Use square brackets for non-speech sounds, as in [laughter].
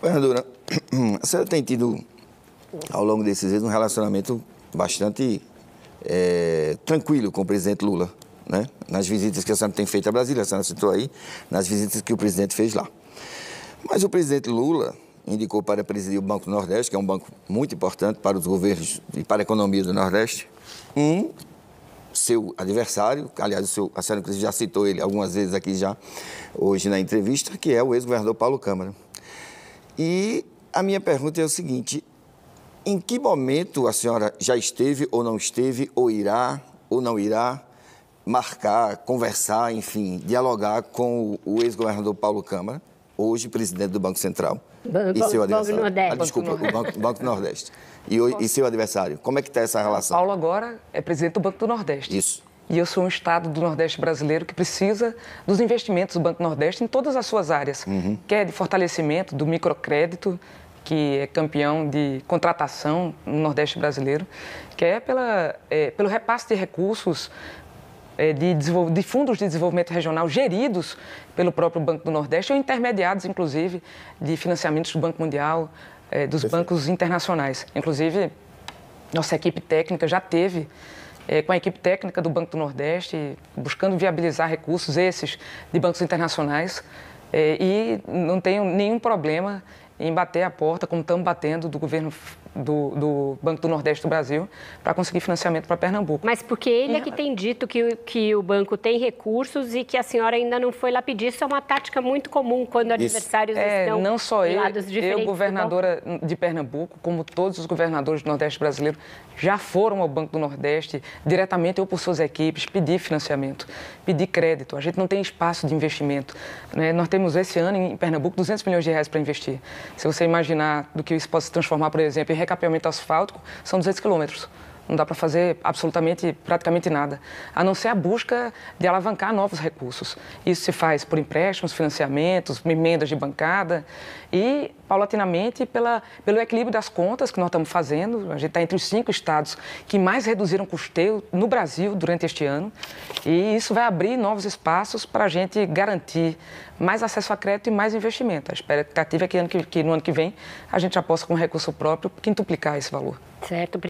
Fernandura, [clears throat] a senhora tem tido, ao longo desses anos, um relacionamento bastante é, tranquilo com o presidente Lula, né? Nas visitas que a senhora tem feito a Brasília, a senhora citou aí, nas visitas que o presidente fez lá. Mas o presidente Lula indicou para presidir o Banco Nordeste, que é um banco muito importante para os governos e para a economia do Nordeste, um seu adversário, aliás, o seu, a senhora já citou ele algumas vezes aqui já hoje na entrevista, que é o ex-governador Paulo Câmara. E a minha pergunta é o seguinte: em que momento a senhora já esteve ou não esteve, ou irá ou não irá marcar, conversar, enfim, dialogar com o ex-governador Paulo Câmara, hoje presidente do Banco Central? Banco, e seu adversário. Banco Nordeste. Ah, desculpa, o Banco, Banco Nordeste. E, e, seu adversário. Como é que está essa relação? Paulo agora é presidente do Banco do Nordeste. Isso. E eu sou um estado do Nordeste brasileiro que precisa dos investimentos do Banco Nordeste em todas as suas áreas, uhum. que é de fortalecimento do microcrédito, que é campeão de contratação no Nordeste brasileiro, que é, pela, é, pelo repasse de recursos é, de, de fundos de desenvolvimento regional geridos pelo próprio Banco do Nordeste ou intermediados, inclusive, de financiamentos do Banco Mundial, é, dos Perfeito. bancos internacionais. Inclusive, nossa equipe técnica já teve é, com a equipe técnica do Banco do Nordeste, buscando viabilizar recursos esses de bancos internacionais. É, e não tenho nenhum problema em bater a porta, como estamos batendo, do governo do, do Banco do Nordeste do Brasil, para conseguir financiamento para Pernambuco. Mas porque ele é que tem dito que, que o banco tem recursos e que a senhora ainda não foi lá pedir. Isso é uma tática muito comum quando adversários Isso. É, estão é, não só eu, lados diferentes. Eu, governadora de Pernambuco, como todos os governadores do Nordeste brasileiro, já foram ao Banco do Nordeste diretamente ou por suas equipes pedir financiamento, pedir crédito. A gente não tem espaço de investimento. Né? Nós temos esse ano em Pernambuco 200 milhões de reais para investir. Se você imaginar do que isso pode se transformar, por exemplo, em recapeamento asfáltico, são 200 quilômetros. Não dá para fazer absolutamente, praticamente nada, a não ser a busca de alavancar novos recursos. Isso se faz por empréstimos, financiamentos, emendas de bancada e, paulatinamente, pela, pelo equilíbrio das contas que nós estamos fazendo. A gente está entre os cinco estados que mais reduziram custeio no Brasil durante este ano e isso vai abrir novos espaços para a gente garantir mais acesso a crédito e mais investimento. A expectativa é que, ano que, que no ano que vem a gente já possa, com recurso próprio, quintuplicar esse valor. Certo.